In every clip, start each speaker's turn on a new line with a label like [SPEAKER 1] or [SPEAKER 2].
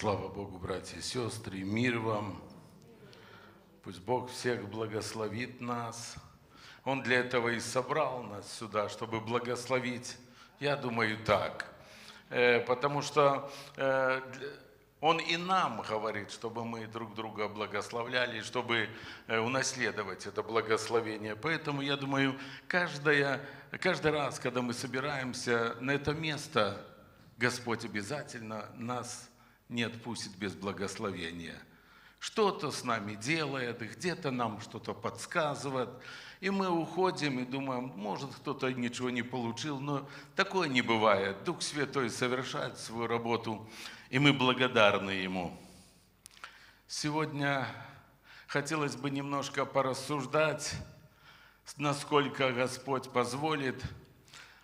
[SPEAKER 1] Слава Богу, братья и сестры, мир вам. Пусть Бог всех благословит нас. Он для этого и собрал нас сюда, чтобы благословить. Я думаю так. Э, потому что э, он и нам говорит, чтобы мы друг друга благословляли, чтобы э, унаследовать это благословение. Поэтому я думаю, каждая, каждый раз, когда мы собираемся на это место, Господь обязательно нас благословит не отпустит без благословения. Что-то с нами делает, где-то нам что-то подсказывает. И мы уходим и думаем, может, кто-то ничего не получил, но такое не бывает. Дух Святой совершает свою работу, и мы благодарны Ему. Сегодня хотелось бы немножко порассуждать, насколько Господь позволит,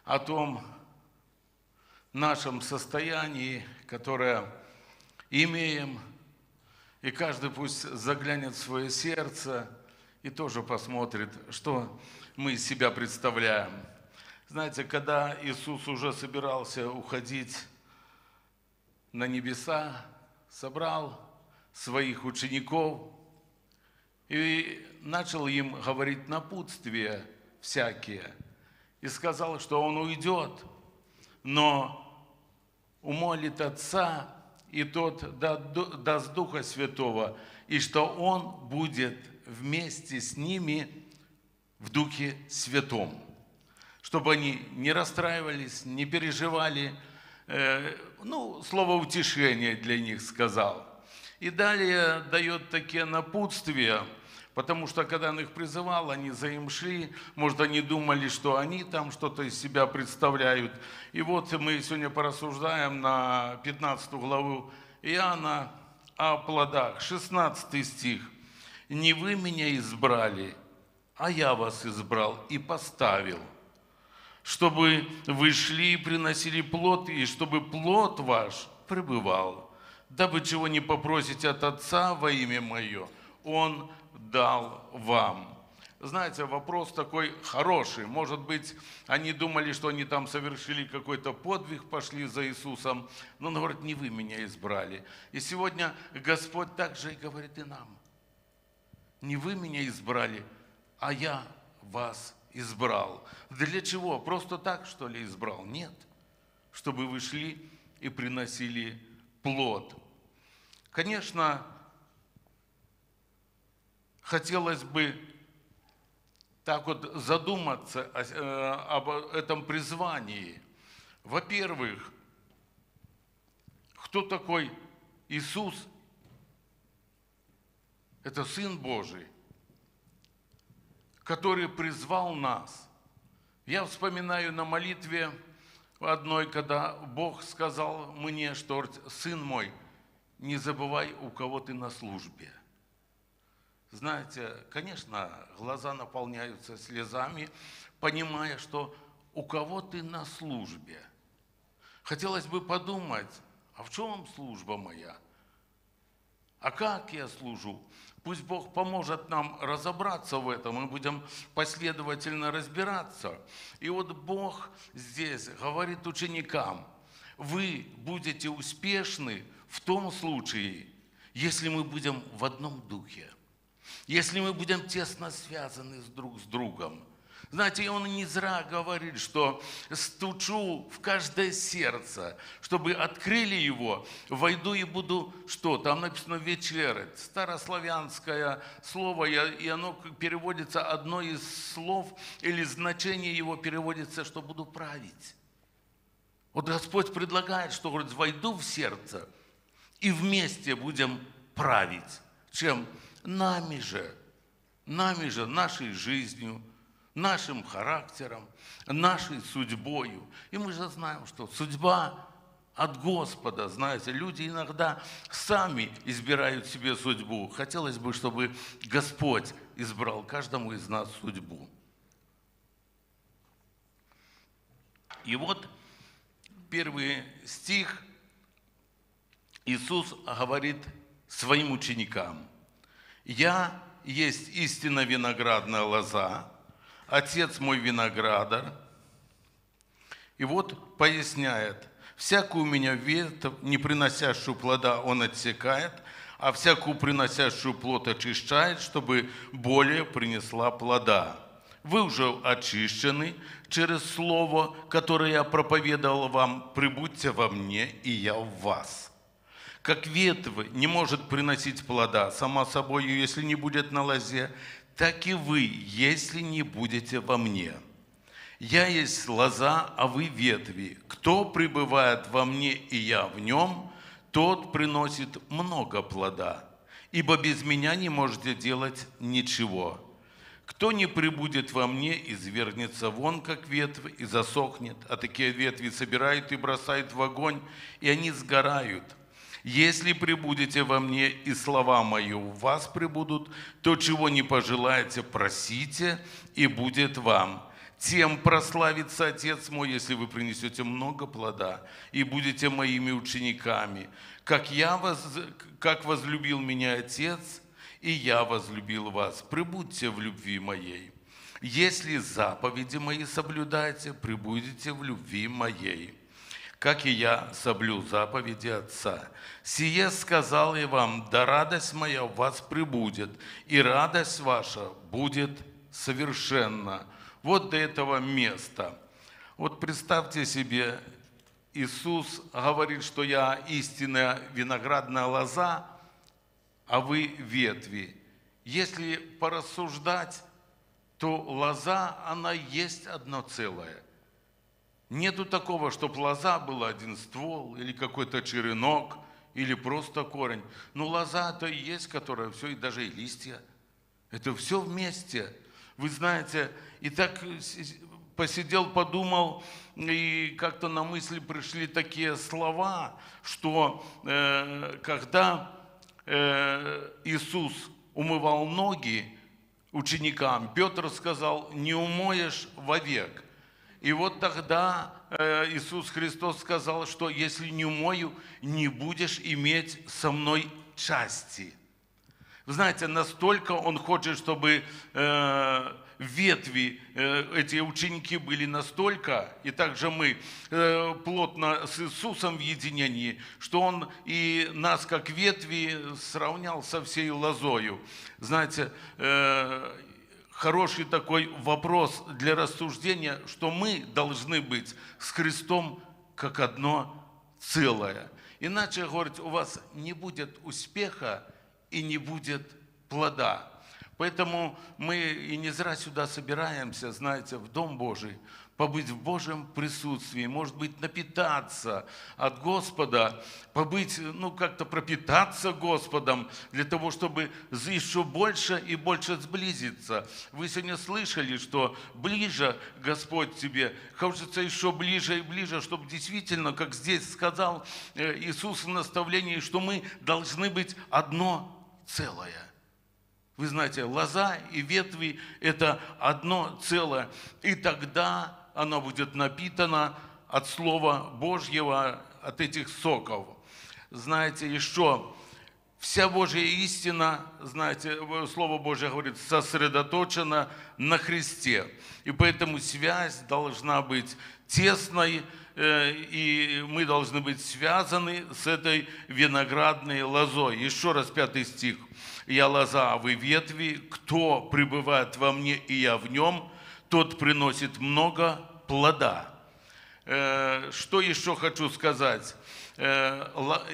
[SPEAKER 1] о том нашем состоянии, которое имеем. И каждый пусть заглянет в свое сердце и тоже посмотрит, что мы из себя представляем. Знаете, когда Иисус уже собирался уходить на небеса, собрал своих учеников и начал им говорить напутствие всякие. И сказал, что он уйдет, но умолит Отца и тот даст Духа Святого, и что Он будет вместе с ними в Духе Святом, чтобы они не расстраивались, не переживали, э, ну, слово утешения для них сказал. И далее дает такие напутствия – Потому что, когда он их призывал, они за им шли. Может, они думали, что они там что-то из себя представляют. И вот мы сегодня порассуждаем на 15 главу Иоанна о плодах. 16 стих. «Не вы меня избрали, а я вас избрал и поставил, чтобы вы шли и приносили плод, и чтобы плод ваш пребывал, дабы чего не попросить от Отца во имя Мое, Он – дал вам. Знаете, вопрос такой хороший. Может быть, они думали, что они там совершили какой-то подвиг, пошли за Иисусом. Но ну, он ну, говорит, не вы меня избрали. И сегодня Господь также и говорит и нам. Не вы меня избрали, а я вас избрал. Для чего? Просто так, что ли, избрал? Нет. Чтобы вы шли и приносили плод. Конечно, хотелось бы так вот задуматься э, об этом призвании. Во-первых, кто такой Иисус? Это Сын Божий, который призвал нас. Я вспоминаю на молитве одной, когда Бог сказал мне, что Сын мой, не забывай, у кого ты на службе – знаете, конечно, глаза наполняются слезами, понимая, что у кого ты на службе. Хотелось бы подумать, а в чем служба моя? А как я служу? Пусть Бог поможет нам разобраться в этом, мы будем последовательно разбираться. И вот Бог здесь говорит ученикам, вы будете успешны в том случае, если мы будем в одном духе. Если мы будем тесно связаны с друг с другом. Знаете, он не зря говорит, что стучу в каждое сердце, чтобы открыли его, войду и буду, что там написано вечерет, старославянское слово, и оно переводится, одно из слов или значение его переводится, что буду править. Вот Господь предлагает, что говорит, войду в сердце и вместе будем править. Чем? нами же, нами же, нашей жизнью, нашим характером, нашей судьбою. И мы же знаем, что судьба от Господа, знаете, люди иногда сами избирают себе судьбу. Хотелось бы, чтобы Господь избрал каждому из нас судьбу. И вот первый стих Иисус говорит своим ученикам – я есть истинно виноградная лоза, отец мой виноградар. И вот поясняет, всякую у меня ветвь, не приносящую плода, он отсекает, а всякую приносящую плод очищает, чтобы более принесла плода. Вы уже очищены через слово, которое я проповедовал вам, прибудьте во мне, и я в вас. Как ветвь не может приносить плода сама собой, если не будет на лозе, так и вы, если не будете во мне. Я есть лоза, а вы ветви. Кто пребывает во мне и я в нем, тот приносит много плода, ибо без меня не можете делать ничего. Кто не прибудет во мне, извернется вон, как ветвь, и засохнет, а такие ветви собирают и бросают в огонь, и они сгорают – если прибудете во мне, и слова мои у вас прибудут, то, чего не пожелаете, просите, и будет вам. Тем прославится Отец мой, если вы принесете много плода и будете моими учениками. Как, я воз... как возлюбил меня Отец, и я возлюбил вас. Прибудьте в любви моей. Если заповеди мои соблюдаете, прибудете в любви моей как и я соблю заповеди Отца. Сие сказал и вам, да радость моя в вас прибудет, и радость ваша будет совершенна. Вот до этого места. Вот представьте себе, Иисус говорит, что я истинная виноградная лоза, а вы ветви. Если порассуждать, то лоза, она есть одно целое. Нету такого, что лоза была один ствол, или какой-то черенок, или просто корень. Но ну, лоза-то и есть, которая все, и даже и листья. Это все вместе. Вы знаете, и так посидел, подумал, и как-то на мысли пришли такие слова, что э, когда э, Иисус умывал ноги ученикам, Петр сказал, не умоешь вовек. И вот тогда э, Иисус Христос сказал, что если не умою, не будешь иметь со мной части. Вы знаете, настолько Он хочет, чтобы э, ветви, э, эти ученики были настолько, и также мы плотно с Иисусом в единении, что Он и нас, как ветви, сравнял со всей лозою. Знаете, хороший такой вопрос для рассуждения, что мы должны быть с Христом как одно целое. Иначе, говорит, у вас не будет успеха и не будет плода. Поэтому мы и не зря сюда собираемся, знаете, в Дом Божий, побыть в Божьем присутствии, может быть, напитаться от Господа, побыть, ну, как-то пропитаться Господом, для того, чтобы еще больше и больше сблизиться. Вы сегодня слышали, что ближе Господь тебе, хочется еще ближе и ближе, чтобы действительно, как здесь сказал э, Иисус в наставлении, что мы должны быть одно целое – вы знаете, лоза и ветви – это одно целое. И тогда она будет напитана от Слова Божьего, от этих соков. Знаете, еще вся Божья истина, знаете, Слово Божье говорит, сосредоточена на Христе. И поэтому связь должна быть тесной, э, и мы должны быть связаны с этой виноградной лозой. Еще раз пятый стих. «Я лоза, а вы ветви, кто пребывает во мне, и я в нем, тот приносит много плода. Э, что еще хочу сказать? Э,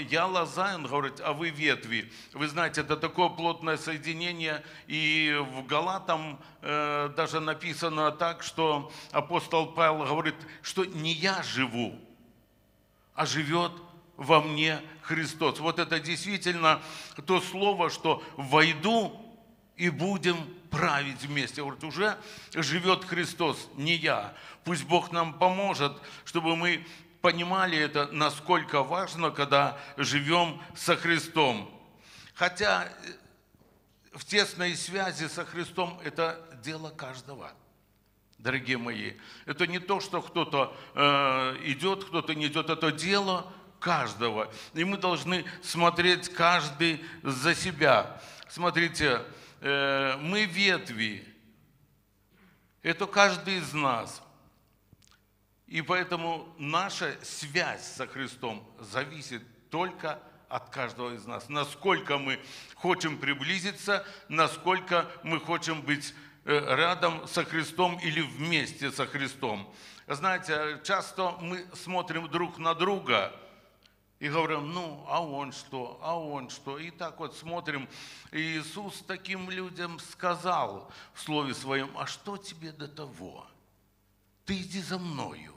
[SPEAKER 1] я лоза, он говорит, а вы ветви. Вы знаете, это такое плотное соединение, и в Галатам э, даже написано так, что апостол Павел говорит, что не я живу, а живет во мне Христос. Вот это действительно то слово, что войду и будем править вместе. Говорит, уже живет Христос, не я. Пусть Бог нам поможет, чтобы мы понимали это, насколько важно, когда живем со Христом. Хотя э, в тесной связи со Христом это дело каждого дорогие мои. Это не то, что кто-то э, идет, кто-то не идет. Это дело каждого. И мы должны смотреть каждый за себя. Смотрите, Э, мы ветви. Это каждый из нас. И поэтому наша связь со Христом зависит только от каждого из нас. Насколько мы хотим приблизиться, насколько мы хотим быть э, рядом со Христом или вместе со Христом. Знаете, э, часто мы смотрим друг на друга – и говорим, ну, а он что, а он что. И так вот смотрим. И Иисус таким людям сказал в Слове Своем, а что тебе до того? Ты иди за мною.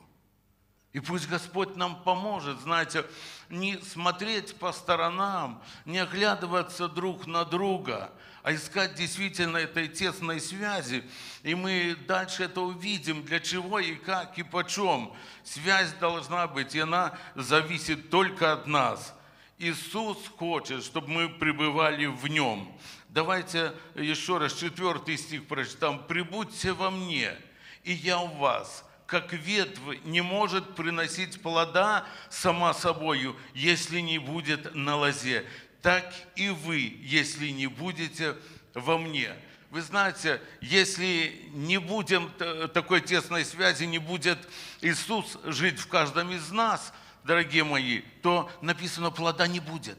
[SPEAKER 1] И пусть Господь нам поможет, знаете, не смотреть по сторонам, не оглядываться друг на друга, а искать действительно этой тесной связи. И мы дальше это увидим, для чего и как и почем. Связь должна быть, и она зависит только от нас. Иисус хочет, чтобы мы пребывали в Нем. Давайте еще раз четвертый стих прочитаем. «Прибудьте во мне, и я у вас» как ветвь не может приносить плода сама собою, если не будет на лозе, так и вы, если не будете во мне». Вы знаете, если не будем такой тесной связи, не будет Иисус жить в каждом из нас, дорогие мои, то написано, плода не будет.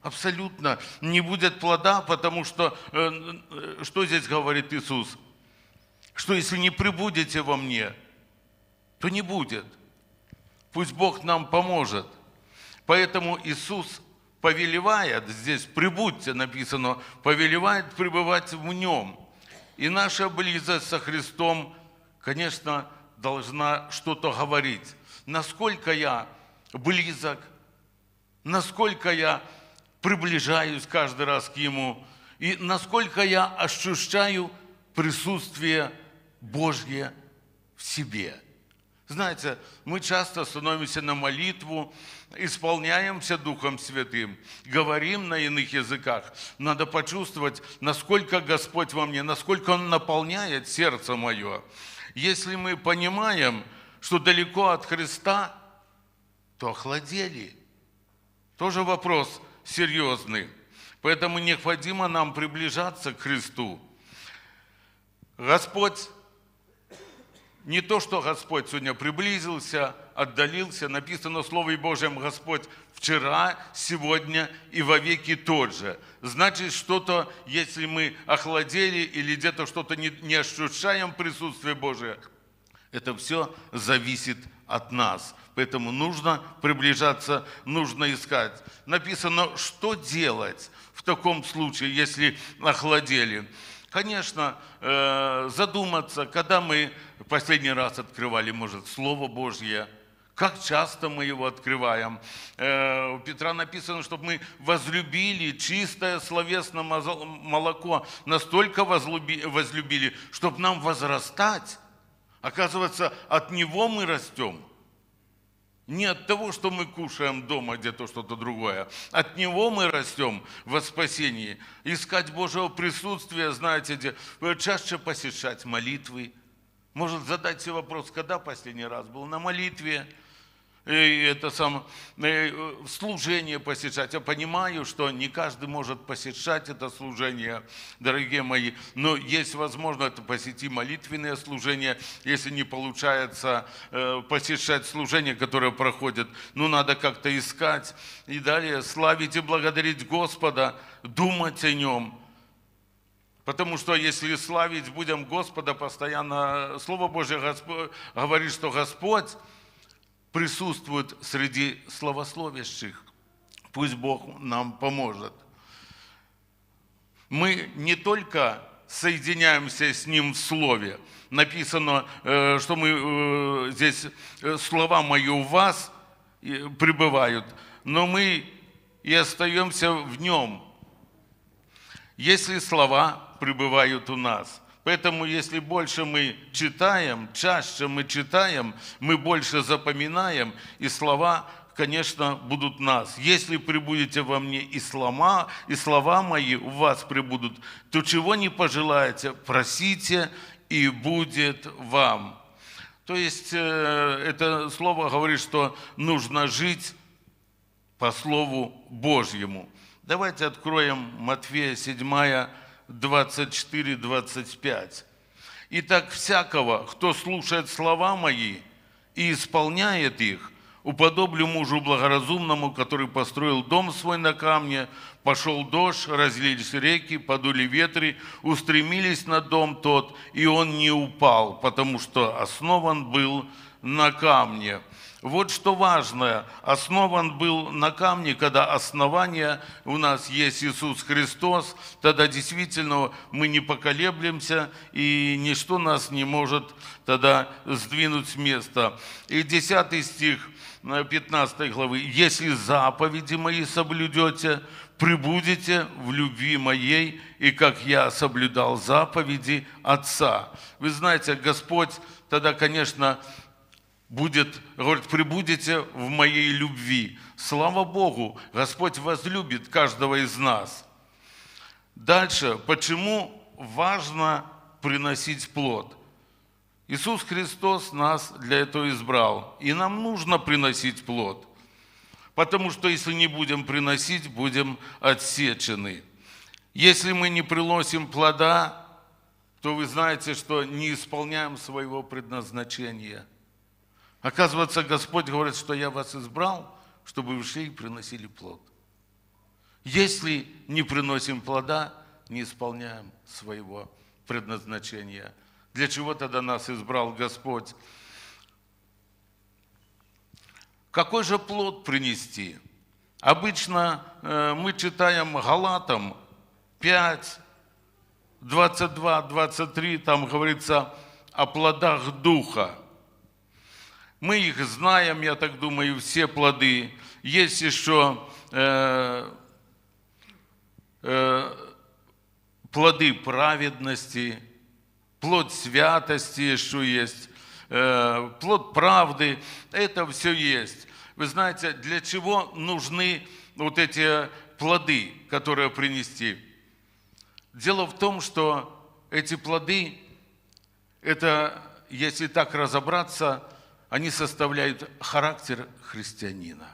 [SPEAKER 1] Абсолютно не будет плода, потому что, э, э, что здесь говорит Иисус? что если не прибудете во мне, то не будет. Пусть Бог нам поможет. Поэтому Иисус повелевает, здесь прибудьте написано, повелевает пребывать в нем. И наша близость со Христом, конечно, должна что-то говорить. Насколько я близок, насколько я приближаюсь каждый раз к Ему, и насколько я ощущаю присутствие Христа Божье в себе. Знаете, мы часто становимся на молитву, исполняемся Духом Святым, говорим на иных языках. Надо почувствовать, насколько Господь во мне, насколько Он наполняет сердце мое. Если мы понимаем, что далеко от Христа, то охладели. Тоже вопрос серьезный. Поэтому необходимо нам приближаться к Христу. Господь не то, что Господь сегодня приблизился, отдалился. Написано в Слове Божьем Господь вчера, сегодня и вовеки тот же. Значит, что-то, если мы охладели или где-то что-то не, не ощущаем присутствие Божие, это все зависит от нас. Поэтому нужно приближаться, нужно искать. Написано, что делать в таком случае, если охладели. Конечно, э, задуматься, когда мы в последний раз открывали, может, Слово Божье, как часто мы его открываем. Э, у Петра написано, чтобы мы возлюбили чистое словесное молоко, настолько возлюбили, чтобы нам возрастать. Оказывается, от него мы растем – не от того, что мы кушаем дома где-то что-то другое. От Него мы растем во спасении. Искать Божьего присутствия, знаете, где, э, чаще посещать молитвы. Может задать себе вопрос, когда последний раз был на молитве – это сам, э, э, служение посещать. Я понимаю, что не каждый может посещать это служение, дорогие мои, но есть возможность посетить молитвенное служение, если не получается э, посещать служение, которое проходит. Ну, надо как-то искать. И далее славить и благодарить Господа, думать о Нем – Потому что если славить будем Господа постоянно, Слово Божье Господь, говорит, что Господь присутствует среди словословящих. Пусть Бог нам поможет. Мы не только соединяемся с Ним в Слове. Написано, э, что мы э, здесь э, слова мои у вас пребывают, но мы и остаемся в Нем, если слова пребывают у нас – Поэтому, если больше мы читаем, чаще мы читаем, мы больше запоминаем, и слова, конечно, будут нас. Если прибудете во мне и слова, и слова мои у вас прибудут, то чего не пожелаете, просите, и будет вам. То есть э, это слово говорит, что нужно жить по Слову Божьему. Давайте откроем Матфея 7, 24-25. «Итак, всякого, кто слушает слова мои и исполняет их, уподоблю мужу благоразумному, который построил дом свой на камне, пошел дождь, разлились реки, подули ветры, устремились на дом тот, и он не упал, потому что основан был на камне». Вот что важное. Основан был на камне, когда основание у нас есть Иисус Христос, тогда действительно мы не поколеблемся, и ничто нас не может тогда сдвинуть с места. И 10 стих 15 э, главы. «Если заповеди мои соблюдете, прибудете в любви моей, и как я соблюдал заповеди Отца». Вы знаете, Господь тогда, конечно, будет, говорит, прибудете в моей любви. Слава Богу, Господь возлюбит каждого из нас. Дальше, почему важно приносить плод? Иисус Христос нас для этого избрал, и нам нужно приносить плод, потому что если не будем приносить, будем отсечены. Если мы не приносим плода, то вы знаете, что не исполняем своего предназначения – Оказывается, Господь говорит, что я вас избрал, чтобы вы шли и приносили плод. Если не приносим плода, не исполняем своего предназначения. Для чего тогда нас избрал Господь? Какой же плод принести? Обычно э, мы читаем Галатам 5, 22, 23, там говорится о плодах Духа. Мы их знаем, я так думаю, все плоды. Есть еще э, э, плоды праведности, плод святости еще есть, э, плод правды. Это все есть. Вы знаете, для чего нужны вот эти плоды, которые принести? Дело в том, что эти плоды, это, если так разобраться, – они составляют характер христианина.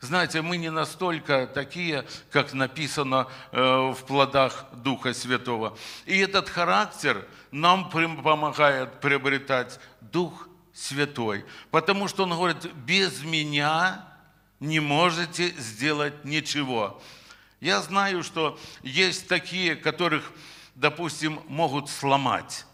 [SPEAKER 1] Знаете, мы не настолько такие, как написано э, в плодах Духа Святого. И этот характер нам помогает приобретать Дух Святой. Потому что он говорит, без меня не можете сделать ничего. Я знаю, что есть такие, которых, допустим, могут сломать.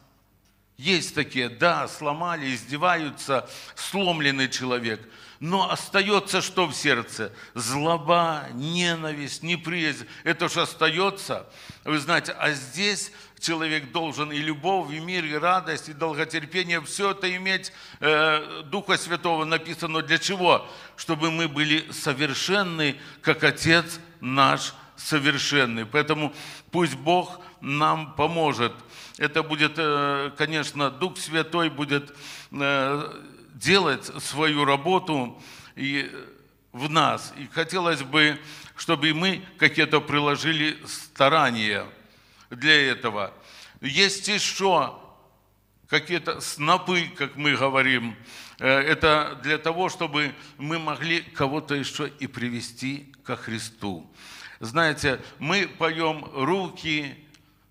[SPEAKER 1] Есть такие, да, сломали, издеваются, сломленный человек. Но остается что в сердце? Злоба, ненависть, неприязнь. Это же остается. Вы знаете, а здесь человек должен и любовь, и мир, и радость, и долготерпение. Все это иметь э, Духа Святого написано для чего? Чтобы мы были совершенны, как Отец наш совершенный, Поэтому пусть Бог нам поможет. Это будет, э, конечно, Дух Святой будет э, делать свою работу и в нас. И хотелось бы, чтобы и мы какие-то приложили старания для этого. Есть еще какие-то снопы, как мы говорим. Э, это для того, чтобы мы могли кого-то еще и привести ко Христу. Знаете, мы поем руки,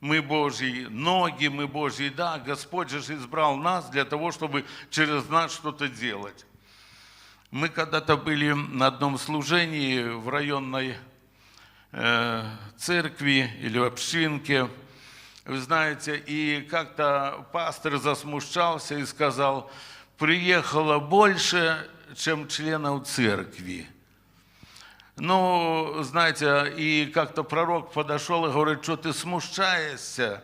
[SPEAKER 1] мы Божьи, ноги мы Божьи. Да, Господь же избрал нас для того, чтобы через нас что-то делать. Мы когда-то были на одном служении в районной э, церкви или общинке, вы знаете, и как-то пастор засмущался и сказал, приехало больше, чем членов церкви – ну, знаете, и как-то пророк подошел и говорит, что ты смущаешься?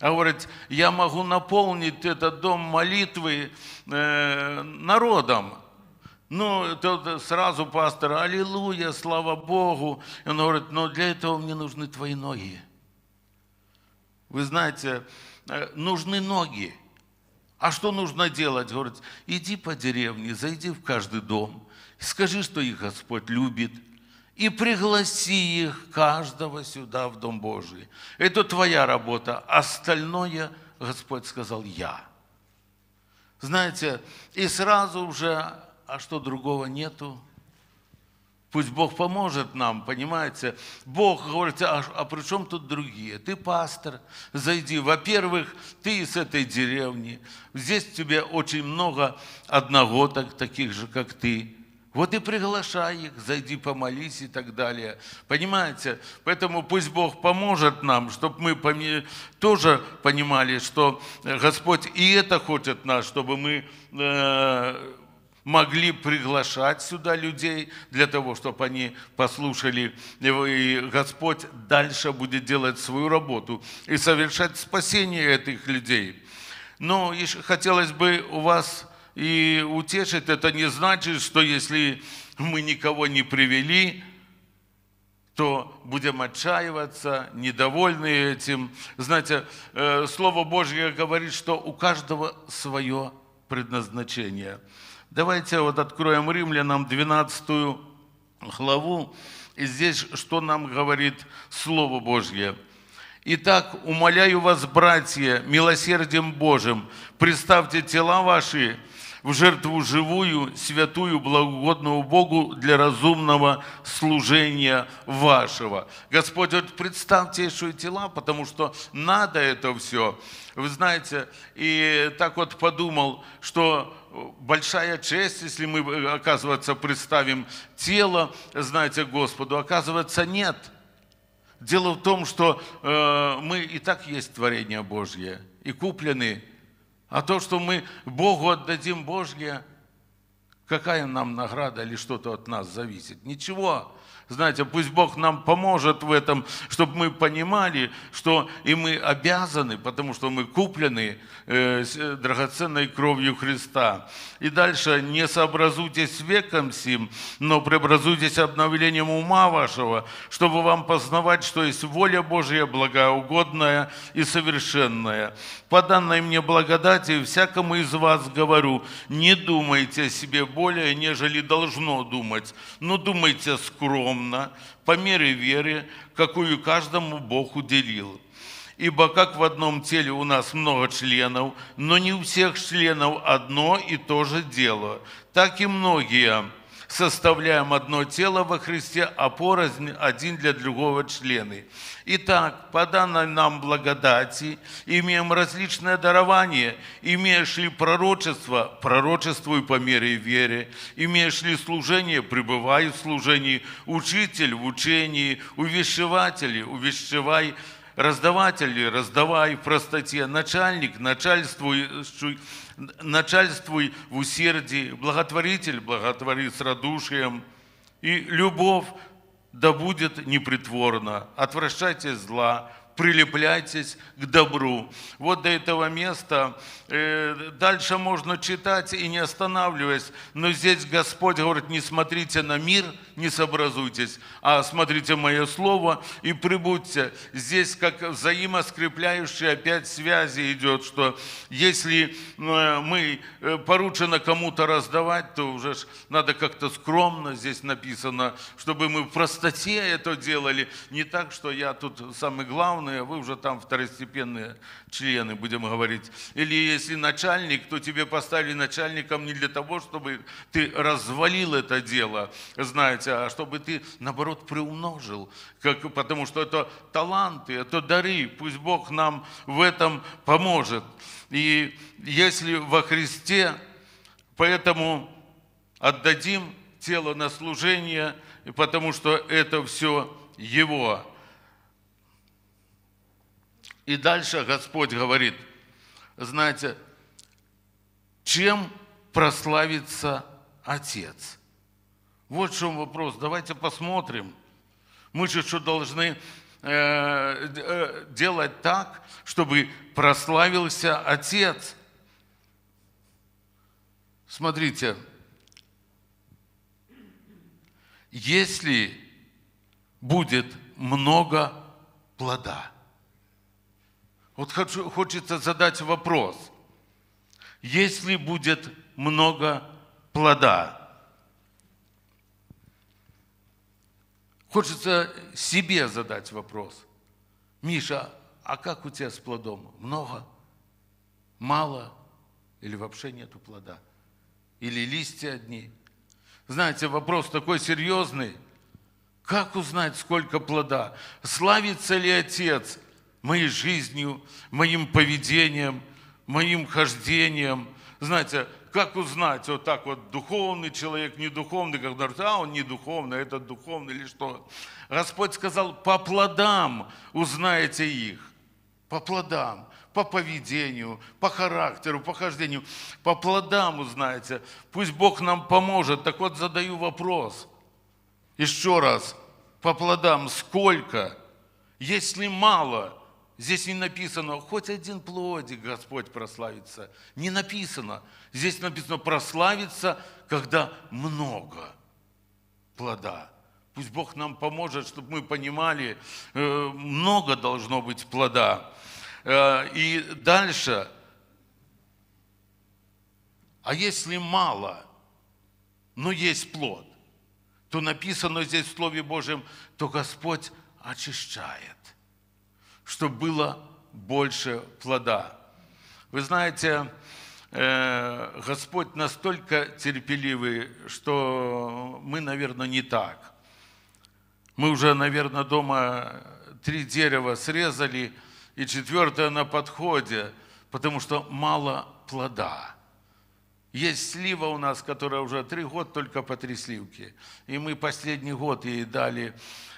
[SPEAKER 1] А говорит, я могу наполнить этот дом молитвы э, народом. Ну, тот сразу пастор, аллилуйя, слава Богу. И он говорит, но для этого мне нужны твои ноги. Вы знаете, э, нужны ноги. А что нужно делать? Говорит, иди по деревне, зайди в каждый дом, скажи, что их Господь любит, и пригласи их каждого сюда, в Дом Божий. Это твоя работа. Остальное, Господь сказал, я. Знаете, и сразу уже, а что другого нету? Пусть Бог поможет нам, понимаете? Бог говорит, а, а при чем тут другие? Ты пастор, зайди. Во-первых, ты из этой деревни. Здесь тебе очень много одногодок, таких же, как ты вот и приглашай их, зайди помолись и так далее. Понимаете? Поэтому пусть Бог поможет нам, чтобы мы поми... тоже понимали, что э, Господь и это хочет нас, чтобы мы э, могли приглашать сюда людей для того, чтобы они послушали Его. И Господь дальше будет делать свою работу и совершать спасение этих людей. Но еще хотелось бы у вас и утешить это не значит, что если мы никого не привели, то будем отчаиваться, недовольны этим. Знаете, э, Слово Божье говорит, что у каждого свое предназначение. Давайте вот откроем Римлянам 12 главу, и здесь что нам говорит Слово Божье. «Итак, умоляю вас, братья, милосердием Божьим, представьте тела ваши, в жертву живую, святую, благогодную Богу для разумного служения вашего. Господь вот представьте еще тела, потому что надо это все. Вы знаете, и так вот подумал, что э, большая честь, если мы, э, оказывается, представим тело, знаете, Господу. Оказывается, нет. Дело в том, что э, мы и так есть творение Божье, и куплены а то, что мы Богу отдадим Божье, какая нам награда или что-то от нас зависит? Ничего. Знаете, пусть Бог нам поможет в этом, чтобы мы понимали, что и мы обязаны, потому что мы куплены э, э драгоценной кровью Христа. И дальше, не сообразуйтесь веком сим, но преобразуйтесь обновлением ума вашего, чтобы вам познавать, что есть воля Божья, благоугодная и совершенная. По данной мне благодати всякому из вас говорю, не думайте о себе более, нежели должно думать, но думайте скромно скромно, по мере веры, какую каждому Бог уделил. Ибо как в одном теле у нас много членов, но не у всех членов одно и то же дело, так и многие – составляем одно тело во Христе, а порознь один для другого члены. Итак, по данной нам благодати имеем различное дарование. Имеешь ли пророчество, пророчествуй по мере веры. Имеешь ли служение, пребывай в служении. Учитель в учении, увещеватели, увещевай раздаватель, раздавай в простоте, начальник, начальствующий, начальствуй в усердии, благотворитель благотвори с радушием, и любовь да будет непритворна, отвращайте зла, прилепляйтесь к добру. Вот до этого места. Э, дальше можно читать и не останавливаясь, но здесь Господь говорит, не смотрите на мир, не сообразуйтесь, а смотрите мое слово и прибудьте. Здесь как взаимоскрепляющие опять связи идет, что если э, мы э, поручено кому-то раздавать, то уже надо как-то скромно, здесь написано, чтобы мы в простоте это делали, не так, что я тут самый главный, главное, вы уже там второстепенные члены, будем говорить. Или если начальник, то тебе поставили начальником не для того, чтобы ты развалил это дело, знаете, а чтобы ты, наоборот, приумножил. Как, потому что это таланты, это дары. Пусть Бог нам в этом поможет. И если во Христе, поэтому отдадим тело на служение, потому что это все Его. И дальше Господь говорит, знаете, чем прославится Отец? Вот в чем вопрос. Давайте посмотрим. Мы же что должны э, э, делать так, чтобы прославился Отец. Смотрите, если будет много плода – вот хочу, хочется задать вопрос. Если будет много плода, хочется себе задать вопрос. Миша, а как у тебя с плодом? Много? Мало? Или вообще нету плода? Или листья одни? Знаете, вопрос такой серьезный. Как узнать, сколько плода? Славится ли Отец? моей жизнью, моим поведением, моим хождением. Знаете, как узнать вот так вот, духовный человек, не духовный, как говорят, а он не духовный, а это духовный или что? Господь сказал, по плодам узнаете их, по плодам по поведению, по характеру, по хождению, по плодам узнаете. Пусть Бог нам поможет. Так вот, задаю вопрос. Еще раз, по плодам сколько? Если мало, Здесь не написано, хоть один плодик Господь прославится. Не написано. Здесь написано, прославиться, когда много плода. Пусть Бог нам поможет, чтобы мы понимали, э, много должно быть плода. Э, и дальше. А если мало, но есть плод, то написано здесь в Слове Божьем, то Господь очищает – чтобы было больше плода. Вы знаете, э, Господь настолько терпеливый, что мы, наверное, не так. Мы уже, наверное, дома три дерева срезали, и четвертое на подходе, потому что мало плода. Есть слива у нас, которая уже три года только по три сливки. И мы последний год ей дали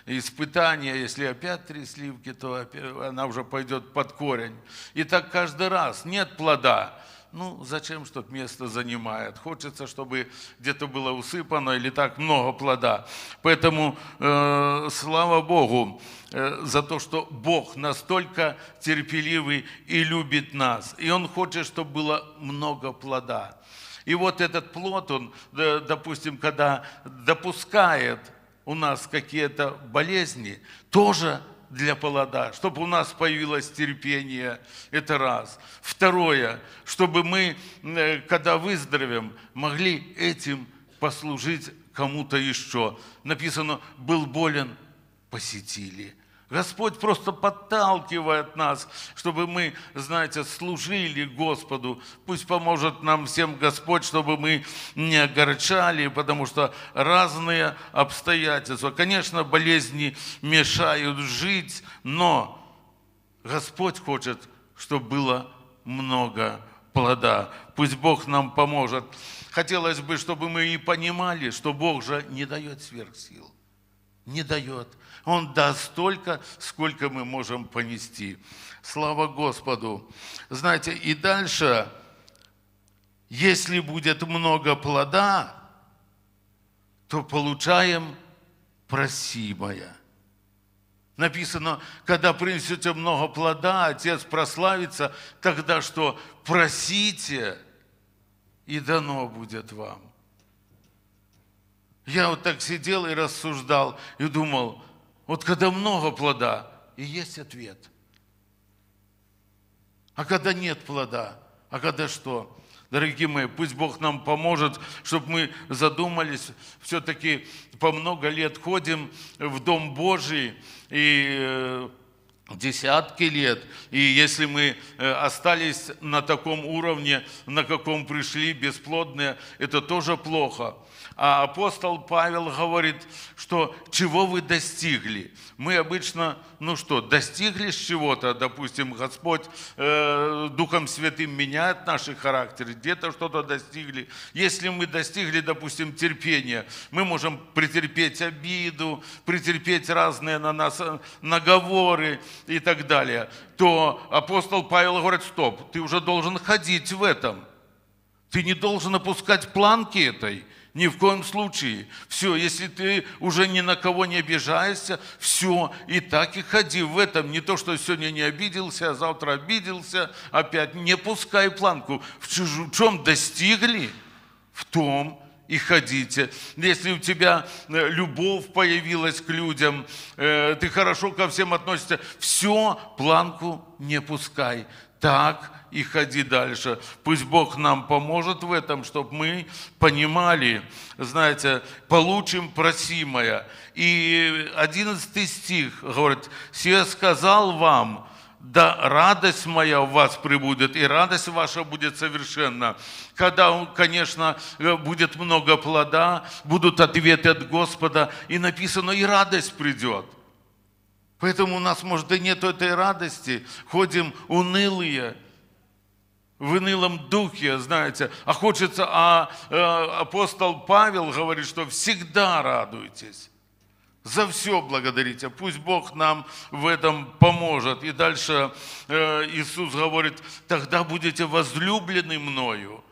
[SPEAKER 1] испытания, если опять три сливки, то она уже пойдет под корень. И так каждый раз нет плода. Ну, зачем, чтобы место занимает? Хочется, чтобы где-то было усыпано или так много плода. Поэтому э, слава Богу э, за то, что Бог настолько терпеливый и любит нас. И Он хочет, чтобы было много плода. И вот этот плод, он, допустим, когда допускает у нас какие-то болезни, тоже для плода, чтобы у нас появилось терпение, это раз. Второе, чтобы мы, э, когда выздоровем, могли этим послужить кому-то еще. Написано, был болен, посетили – Господь просто подталкивает нас, чтобы мы, знаете, служили Господу. Пусть поможет нам всем Господь, чтобы мы не огорчали, потому что разные обстоятельства. Конечно, болезни мешают жить, но Господь хочет, чтобы было много плода. Пусть Бог нам поможет. Хотелось бы, чтобы мы и понимали, что Бог же не дает сверхсил не дает. Он даст столько, сколько мы можем понести. Слава Господу. Знаете, и дальше, если будет много плода, то получаем просимое. Написано, когда принесете много плода, Отец прославится, тогда что? Просите, и дано будет вам. Я вот так сидел и рассуждал, и думал, вот когда много плода, и есть ответ. А когда нет плода, а когда что? Дорогие мои, пусть Бог нам поможет, чтобы мы задумались, все-таки по много лет ходим в Дом Божий, и э, десятки лет. И если мы э, остались на таком уровне, на каком пришли, бесплодные, это тоже плохо. А апостол Павел говорит, что чего вы достигли? Мы обычно ну что, достигли чего-то, допустим, Господь э, Духом Святым меняет наши характеры, где-то что-то достигли. Если мы достигли, допустим, терпения, мы можем претерпеть обиду, претерпеть разные на нас э, наговоры и так далее, то апостол Павел говорит, стоп, ты уже должен ходить в этом. Ты не должен опускать планки этой. Ни в коем случае. Все, если ты уже ни на кого не обижаешься, все, и так и ходи в этом. Не то, что сегодня не обиделся, а завтра обиделся, опять не пускай планку. В, чужу, чем достигли, в том и ходите. Если у тебя э, любовь появилась к людям, э, ты хорошо ко всем относишься, все, планку не пускай. Так и ходи дальше. Пусть Бог нам поможет в этом, чтобы мы понимали, знаете, получим просимое. И 11 стих говорит, «Се сказал вам, да радость моя у вас прибудет, и радость ваша будет совершенна. Когда, конечно, будет много плода, будут ответы от Господа, и написано, и радость придет. Поэтому у нас, может, и нет этой радости, ходим унылые, в ином духе, знаете. А хочется, а э, апостол Павел говорит, что всегда радуйтесь. За все благодарите. Пусть Бог нам в этом поможет. И дальше э, Иисус говорит, тогда будете возлюблены мною.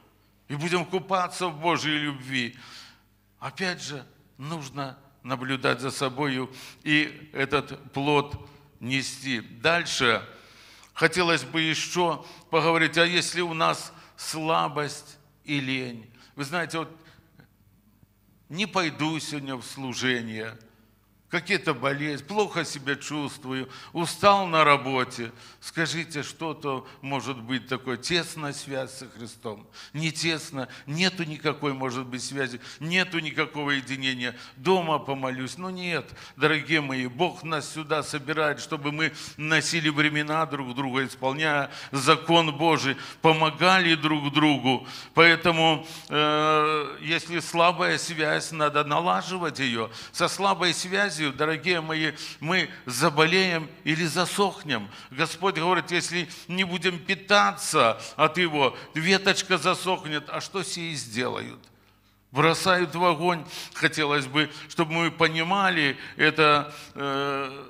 [SPEAKER 1] И будем купаться в Божьей любви. Опять же, нужно наблюдать за собою и этот плод нести. Дальше Хотелось бы еще поговорить, а если у нас слабость и лень? Вы знаете, вот не пойду сегодня в служение – какие-то болезни, плохо себя чувствую, устал на работе. Скажите, что-то может быть такое, тесная связь со Христом. Не тесно, нету никакой, может быть, связи, нету никакого единения. Дома помолюсь. Ну нет, дорогие мои, Бог нас сюда собирает, чтобы мы носили времена друг друга, исполняя закон Божий, помогали друг другу. Поэтому, э, если слабая связь, надо налаживать ее. Со слабой связью болезнью, дорогие мои, мы заболеем или засохнем. Господь говорит, если не будем питаться от Его, веточка засохнет. А что сии сделают? бросают в огонь. Хотелось бы, чтобы мы понимали это, э,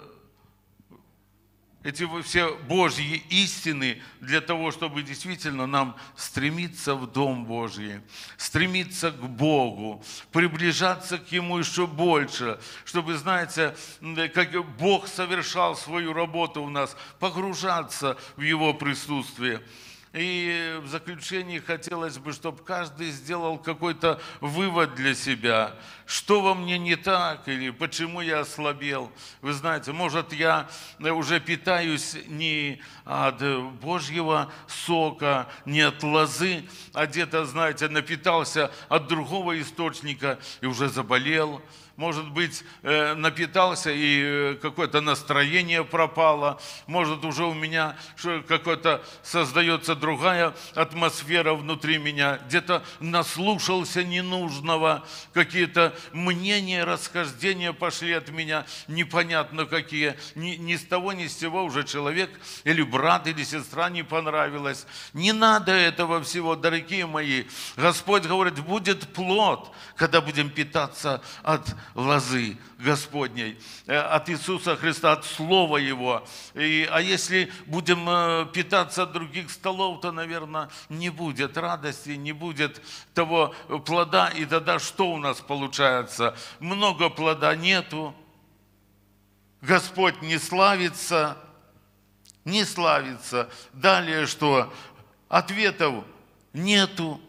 [SPEAKER 1] эти все Божьи истины для того, чтобы действительно нам стремиться в Дом Божий, стремиться к Богу, приближаться к Ему еще больше, чтобы, знаете, э, как Бог совершал свою работу у нас, погружаться в Его присутствие – и в заключении хотелось бы, чтобы каждый сделал какой-то вывод для себя, что во мне не так или почему я ослабел. Вы знаете, может, я э, уже питаюсь не от Божьего сока, не от лозы, а где-то, знаете, напитался от другого источника и уже заболел может быть, э, напитался и э, какое-то настроение пропало, может, уже у меня какое-то создается другая атмосфера внутри меня, где-то наслушался ненужного, какие-то мнения, расхождения пошли от меня, непонятно какие, ни, ни с того, ни с сего уже человек или брат, или сестра не понравилось. Не надо этого всего, дорогие мои. Господь говорит, будет плод, когда будем питаться от лозы Господней, э, от Иисуса Христа, от Слова Его. И, а если будем э, питаться от других столов, то, наверное, не будет радости, не будет того плода. И тогда что у нас получается? Много плода нету, Господь не славится, не славится. Далее что? Ответов нету.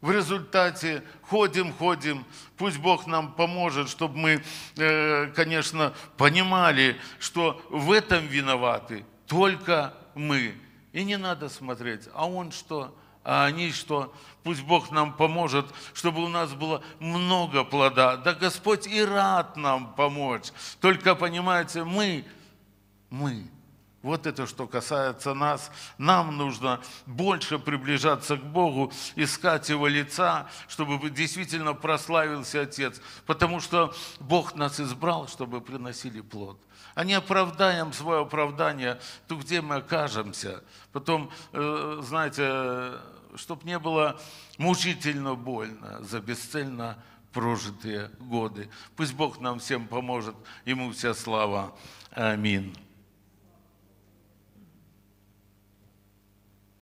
[SPEAKER 1] В результате ходим, ходим. Пусть Бог нам поможет, чтобы мы, э, конечно, понимали, что в этом виноваты только мы. И не надо смотреть, а он что, а они что. Пусть Бог нам поможет, чтобы у нас было много плода. Да Господь и рад нам помочь. Только, понимаете, мы, мы – вот это, что касается нас. Нам нужно больше приближаться к Богу, искать Его лица, чтобы действительно прославился Отец. Потому что Бог нас избрал, чтобы приносили плод. А не оправдаем свое оправдание, то где мы окажемся. Потом, э, знаете, чтобы не было мучительно больно за бесцельно прожитые годы. Пусть Бог нам всем поможет. Ему вся слава. Аминь.